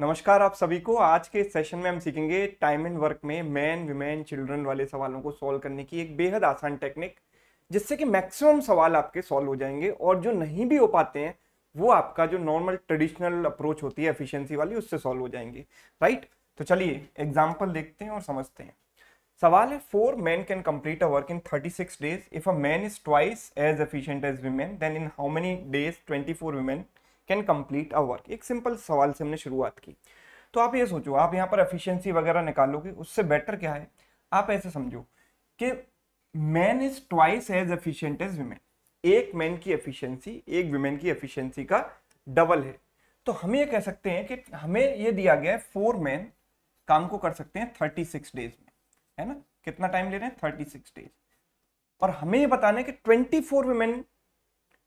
नमस्कार आप सभी को आज के सेशन में हम सीखेंगे टाइम एंड वर्क में मैन वीमेन चिल्ड्रन वाले सवालों को सॉल्व करने की एक बेहद आसान टेक्निक जिससे कि मैक्सिमम सवाल आपके सॉल्व हो जाएंगे और जो नहीं भी हो पाते हैं वो आपका जो नॉर्मल ट्रेडिशनल अप्रोच होती है एफिशिएंसी वाली उससे सॉल्व हो जाएंगे राइट तो चलिए एग्जाम्पल देखते हैं और समझते हैं सवाल है four man can complete a work in thirty six days if a man is twice as efficient as women then in how many days twenty four women can complete a work एक simple सवाल से हमने शुरुआत की तो आप ये सोचो आप यहाँ पर एफिशिएंसी वगैरह निकालोगे उससे बेटर क्या है आप ऐसे समझो कि man is twice as efficient as women एक मैन की एफिशिएंसी एक वीमेन की एफिशिएंसी का डबल है तो हम ये कह सकते हैं कि हमें ये दिया गया है फोर मैन काम को कर सकते हैं थर्टी सिक्स डेज में है ना कितना टाइम ले रहे हैं थर्टी सिक्स डेज और हमें ये बताना है कि ट्वेंटी फोर वीमेन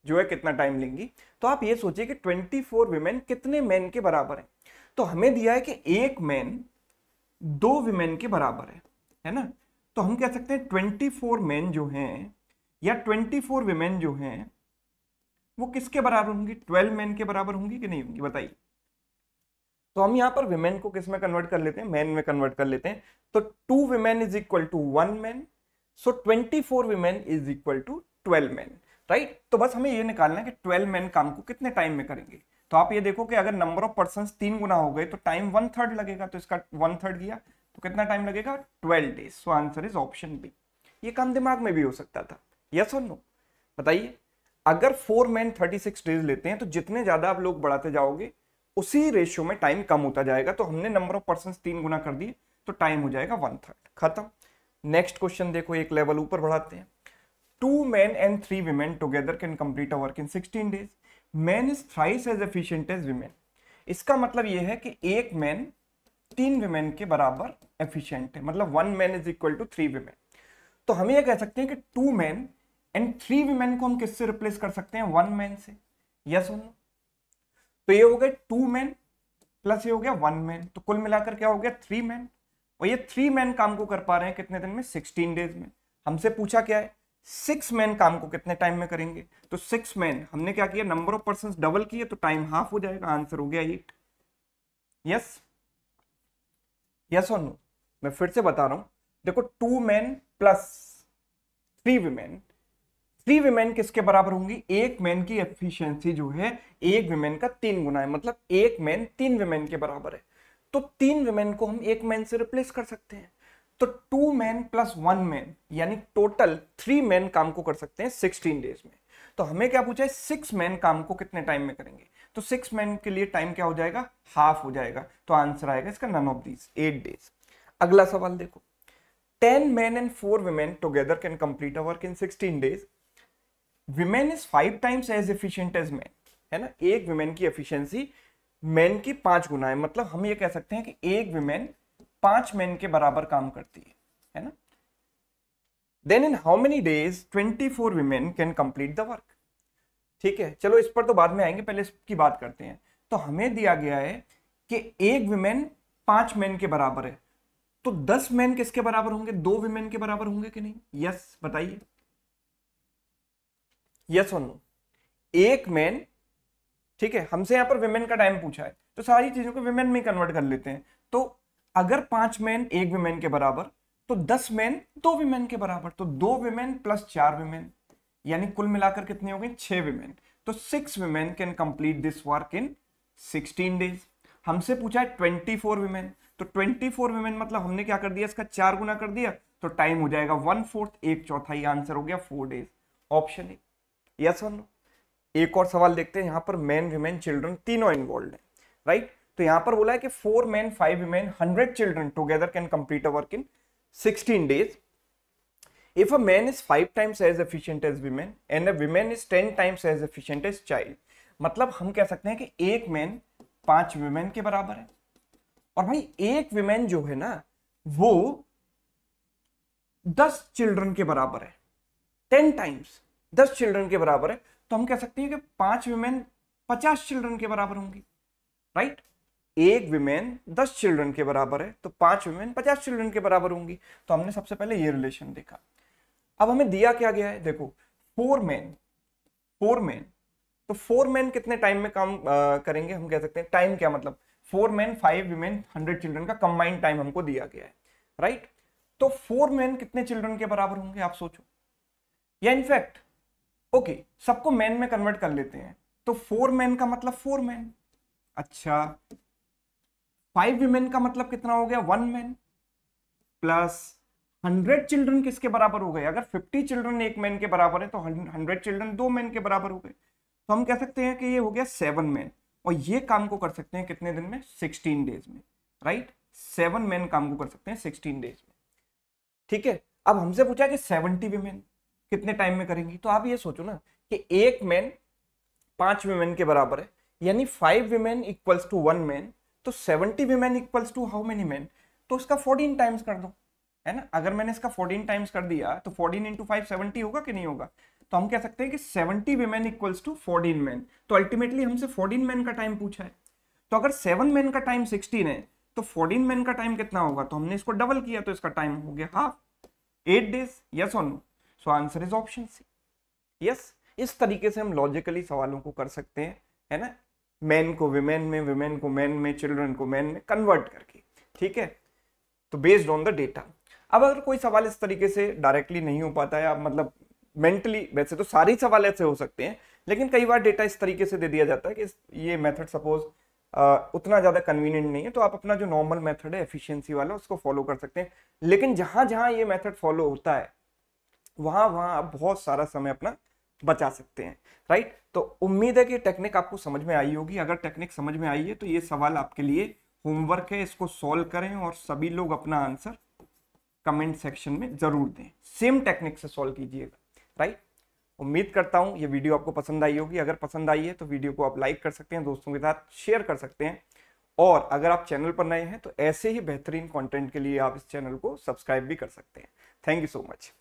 जो है कितना टाइम लेंगी तो आप ये सोचिए कि 24 फोर वीमेन कितने मैन के बराबर है तो हमें दिया है कि एक मैन दो वीमेन के बराबर है है ना तो हम कह सकते हैं ट्वेंटी फोर मैन जो हैं या ट्वेंटी फोर वीमेन जो हैं वो किसके बराबर होंगी ट्वेल्व मैन के बराबर होंगी कि नहीं होंगी बताइए तो हम यहाँ पर विमेन को किस में कन्वर्ट कर लेते हैं मैन में कन्वर्ट कर लेते हैं तो two women is equal to one man so twenty four women is equal to twelve man right तो बस हमें ये निकालना है कि ट्वेल्व मैन काम को कितने टाइम में करेंगे तो आप ये देखो कि अगर नंबर ऑफ पर्सन तीन गुना हो गए तो टाइम वन थर्ड लगेगा तो इसका वन थर्ड गया तो कितना टाइम लगेगा twelve days so answer is option B ये काम दिमाग में भी हो सकता था यस और नो बताइए अगर four man thirty six days लेते हैं तो जितने ज्यादा आप लोग बढ़ाते जाओगे उसी रेशियो में टाइम कम होता जाएगा तो हमने नंबर ऑफ पर्सन तीन गुना कर दिए तो टाइम हो जाएगा वन थर्ड खत्म नेक्स्ट क्वेश्चन देखो एक लेवल ऊपर बढ़ाते हैं two man and three women together can complete a work in 16 days man is thrice as efficient as women इसका मतलब यह है कि एक मैन तीन वीमेन के बराबर एफिशियंट है मतलब one man is equal to three women तो हम ये कह सकते हैं कि two man and three women को हम किससे रिप्लेस कर सकते हैं वन मैन से यस yes no? तो ये हो गए टू मैन प्लस ये हो गया वन मैन तो कुल मिलाकर क्या हो गया थ्री मैन और ये थ्री मैन काम को कर पा रहे हैं कितने दिन में सिक्सटीन डेज में हमसे पूछा क्या है सिक्स मैन काम को कितने टाइम में करेंगे तो सिक्स मैन हमने क्या किया नंबर ऑफ पर्सन डबल किए तो टाइम हाफ हो जाएगा आंसर हो गया एट यस यस और नो मैं फिर से बता रहा हूं देखो two man plus three women three women किसके बराबर होंगी एक मैन की एफिशिएंसी जो है एक विमेन का तीन गुना है मतलब एक मैन तीन विमेन के बराबर है तो तीन विमेन को हम एक मैन से रिप्लेस कर सकते हैं तो two man plus one man यानी टोटल थ्री मैन काम को कर सकते हैं सिक्सटीन डेज में तो हमें क्या पूछा है सिक्स मैन काम को कितने टाइम में करेंगे तो सिक्स मैन के लिए टाइम क्या हो जाएगा हाफ हो जाएगा तो आंसर आएगा इसका none of these eight days अगला सवाल देखो ten man and four women together can complete a work in sixteen days women is five times as efficient as man है ना एक विमेन की एफिशियंसी मैन की पांच गुना है मतलब हम ये कह सकते हैं कि एक विमेन पांच मैन के बराबर काम करती है है ना then in how many days twenty four women can complete the work ठीक है चलो इस पर तो बाद में आएंगे पहले इसकी बात करते हैं तो हमें दिया गया है कि एक वीमेन पांच मैन के बराबर है तो दस मैन किसके बराबर होंगे दो वीमेन के बराबर होंगे कि नहीं यस बताइए यस और नो एक मैन ठीक है हमसे यहां पर विमेन का टाइम पूछा है तो सारी चीजों को विमेन में कन्वर्ट कर लेते हैं तो अगर पांच मैन एक विमेन के बराबर तो दस मैन दो विमेन के बराबर तो दो विमेन प्लस चार विमेन यानी कुल मिलाकर कितनी हो गए छह विमेन तो six women can complete this work in sixteen days हमसे पूछा है ट्वेंटी फोर विमेन तो ट्वेंटी फोर विमेन मतलब हमने क्या कर दिया इसका चार गुना कर दिया तो टाइम हो जाएगा वन फोर्थ एक चौथाई आंसर हो गया four days option A yes और नो एक और सवाल देखते हैं यहां पर मैन विमेन चिल्ड्रन तीनों इन्वॉल्व है राइट तो यहां पर बोला है कि four man five women hundred children together can complete a work in sixteen days if a man is five times as efficient as women and a women is ten times as efficient as child मतलब हम कह सकते हैं कि एक man पांच women के बराबर है और भाई एक वीमेन जो है ना वो दस चिल्ड्रन के बराबर है टेन टाइम्स दस चिल्ड्रन के बराबर है तो हम कह सकते हैं कि पांच वीमेन पचास चिल्ड्रन के बराबर होंगी राइट एक विमेन दस चिल्ड्रन के बराबर है तो पांच विमेन पचास चिल्ड्रन के बराबर होंगी तो हमने सबसे पहले ये रिलेशन देखा अब हमें दिया क्या गया है देखो फोर मैन फोर मैन तो फोर मैन कितने टाइम में काम आ, करेंगे हम कह सकते हैं टाइम क्या मतलब four man five women hundred children का कंबाइंड टाइम हमको दिया गया है राइट तो फोर मैन कितने चिल्ड्रन के बराबर होंगे आप सोचो या इनफैक्ट ओके सबको मैन में कन्वर्ट कर लेते हैं तो फोर मैन का मतलब फोर मैन अच्छा फाइव वीमेन का मतलब कितना हो गया one man plus hundred children किसके बराबर हो गए अगर फिफ्टी चिल्ड्रन एक मैन के बराबर है तो हंड्रेड चिल्ड्रन दो मैन के बराबर हो गए तो हम कह सकते हैं कि ये हो गया सेवन मैन और ये काम को कर सकते हैं कितने दिन में सिक्सटीन डेज में राइट सेवन मैन काम को कर सकते हैं सिक्सटीन डेज में ठीक है अब हमसे पूछा कि सेवनटी वीमेन कितने टाइम में करेंगी तो आप ये सोचो ना कि एक मैन पांच वीमेन के बराबर है यानी five women equals to one man तो seventy women equals to how many man तो इसका फोर्टीन टाइम्स कर दो है ना अगर मैंने इसका फोर्टीन टाइम्स कर दिया तो फोर्टीन इंटू फाइव सेवेंटी होगा कि नहीं होगा तो हम कह सकते हैं कि seventy women equals to fourteen man तो अल्टीमेटली हमसे फोर्टीन मैन का टाइम पूछा है तो अगर सेवन मैन का टाइम सिक्सटीन है तो फोर्टीन मैन का टाइम कितना होगा तो हमने इसको डबल किया तो इसका टाइम हो गया हाफ एट डेज यस और no so answer is option C yes इस तरीके से हम लॉजिकली सवालों को कर सकते हैं है ना मैन को विमेन में विमेन को मैन में चिल्ड्रन को मैन में कन्वर्ट करके ठीक है तो बेस्ड ऑन द डेटा अब अगर कोई सवाल इस तरीके से डायरेक्टली नहीं हो पाता है मतलब मेंटली वैसे तो सारे सवाल ऐसे हो सकते हैं लेकिन कई बार डेटा इस तरीके से दे दिया जाता है कि ये मेथड सपोज उतना ज़्यादा कन्वीनियंट नहीं है तो आप अपना जो नॉर्मल मेथड है एफिशिएंसी वाला उसको फॉलो कर सकते हैं लेकिन जहां जहाँ ये मेथड फॉलो होता है वहाँ वहाँ आप बहुत सारा समय अपना बचा सकते हैं राइट तो उम्मीद है कि टेक्निक आपको समझ में आई होगी अगर टेक्निक समझ में आई है तो ये सवाल आपके लिए होमवर्क है इसको सॉल्व करें और सभी लोग अपना आंसर कमेंट सेक्शन में जरूर दें सेम टेक्निक से सॉल्व कीजिएगा राइट उम्मीद करता हूँ ये वीडियो आपको पसंद आई होगी अगर पसंद आई है तो वीडियो को आप लाइक कर सकते हैं दोस्तों के साथ शेयर कर सकते हैं और अगर आप चैनल पर नए हैं तो ऐसे ही बेहतरीन कंटेंट के लिए आप इस चैनल को सब्सक्राइब भी कर सकते हैं थैंक यू सो मच